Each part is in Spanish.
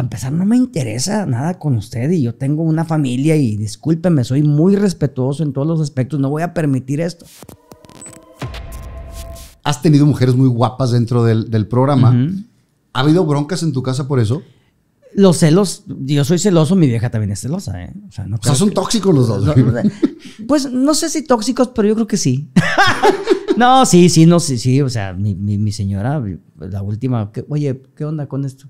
empezar, no me interesa nada con usted y yo tengo una familia y discúlpeme, soy muy respetuoso en todos los aspectos, no voy a permitir esto. Has tenido mujeres muy guapas dentro del, programa. ¿Ha habido broncas en tu casa por eso? Los celos, yo soy celoso, mi vieja también es celosa. ¿eh? O sea, no son tóxicos los dos. pues no sé si tóxicos, pero yo creo que sí. no, sí, sí, no, sí, sí. O sea, mi, señora, la última, oye, ¿qué onda con esto?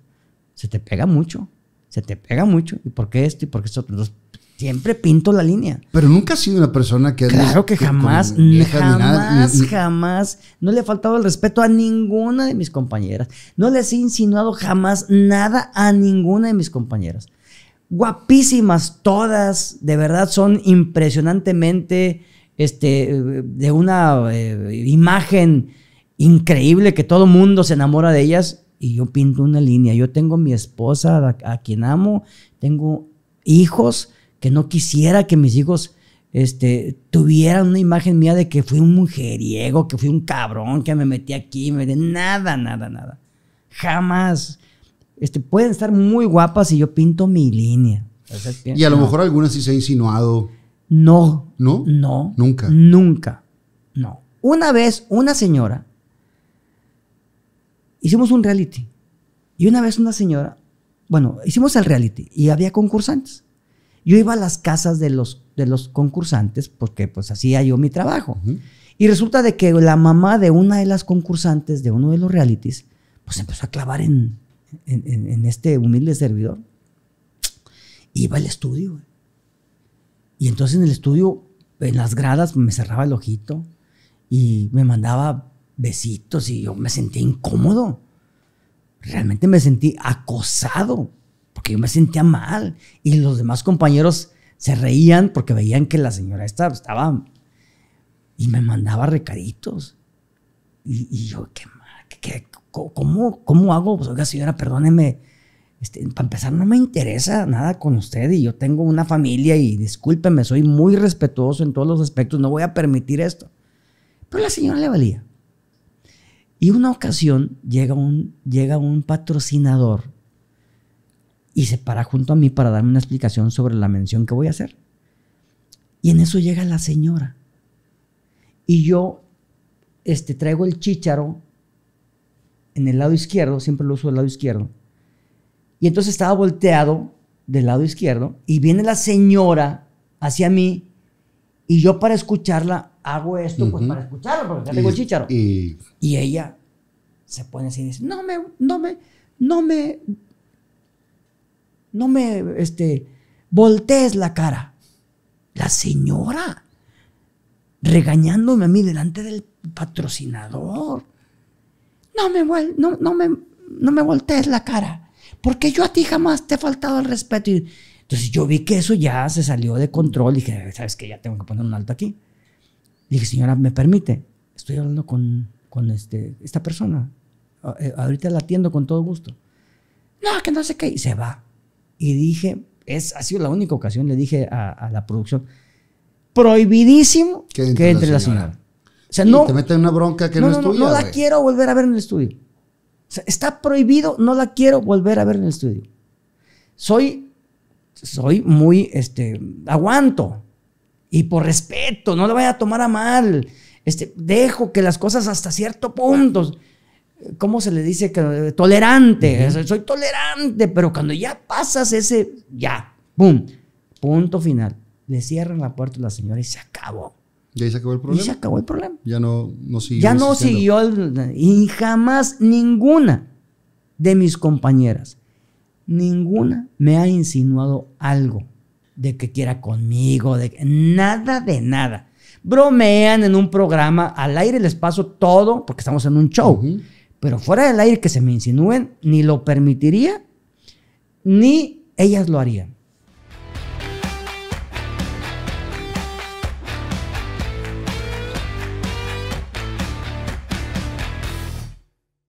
se te pega mucho, se te pega mucho, y por qué esto y por qué esto. Entonces, siempre pinto la línea. Pero nunca ha sido una persona que... Claro que, jamás, jamás, jamás. No le ha faltado el respeto a ninguna de mis compañeras. No les he insinuado jamás nada a ninguna de mis compañeras. Guapísimas todas, de verdad son impresionantemente este, de una eh, imagen increíble que todo mundo se enamora de ellas y yo pinto una línea. Yo tengo mi esposa a, quien amo, tengo hijos que no quisiera que mis hijos este, tuvieran una imagen mía de que fui un mujeriego, que fui un cabrón, que me metí aquí, me de nada, nada, nada. Jamás. Este, pueden estar muy guapas y yo pinto mi línea. y a lo mejor alguna sí se ha insinuado. No. ¿No? No. Nunca. Nunca. No. Una vez, una señora hicimos un reality. Y una vez una señora, bueno, hicimos el reality y había concursantes. Yo iba a las casas de los, de los concursantes porque pues hacía yo mi trabajo. Y resulta de que la mamá de una de las concursantes de uno de los realities, pues empezó a clavar en, en, en este humilde servidor. Iba al estudio. Y entonces en el estudio, en las gradas, me cerraba el ojito y me mandaba besitos y yo me sentí incómodo. Realmente me sentí acosado porque yo me sentía mal y los demás compañeros se reían porque veían que la señora esta estaba y me mandaba recaditos. Y, yo, ¿qué, cómo, hago? Pues oiga señora, perdóneme, este, para empezar, no me interesa nada con usted y yo tengo una familia y discúlpeme, soy muy respetuoso en todos los aspectos, no voy a permitir esto. Pero la señora le valía. Y una ocasión llega un, llega un patrocinador y se para junto a mí para darme una explicación sobre la mención que voy a hacer. Y en eso llega la señora. Y yo este, traigo el chícharo en el lado izquierdo, siempre lo uso del lado izquierdo. Y entonces estaba volteado del lado izquierdo y viene la señora hacia mí y yo para escucharla hago esto pues para escucharlo, porque ya tengo chicharro Y, ella se pone así y dice, no me, no me, no me, no me, este, voltees la cara. La señora regañándome a mí delante del patrocinador. No me, no, no me, no me voltees la cara, porque yo a ti jamás te he faltado el respeto. entonces yo vi que eso ya se salió de control y dije, sabes que ya tengo que poner un alto aquí dije, señora, ¿me permite? Estoy hablando con, este, esta persona. Eh, ahorita la atiendo con todo gusto. No, que no sé qué. Y se va. Y dije, es, ha sido la única ocasión, le dije a, la producción, prohibidísimo que entre, la, señora. O sea, no. Te meten una bronca que no, no, no No, la quiero volver a ver en el estudio. está prohibido, no la quiero volver a ver en el estudio. Soy, soy muy, este, aguanto y por respeto, no lo vaya a tomar a mal. Este, dejo que las cosas hasta cierto punto. ¿Cómo se le dice? Eh, tolerante. Soy tolerante, pero cuando ya pasas ese, ya, ¡pum! Punto final. Le cierran la puerta a la señora y se acabó. Y se acabó el problema. Y se acabó el problema. Ya no, siguió. Ya no siguió. y jamás ninguna de mis compañeras, ninguna me ha insinuado algo de que quiera conmigo, de nada de nada. Bromean en un programa, al aire les paso todo, porque estamos en un show. Pero fuera del aire que se me insinúen, ni lo permitiría, ni ellas lo harían.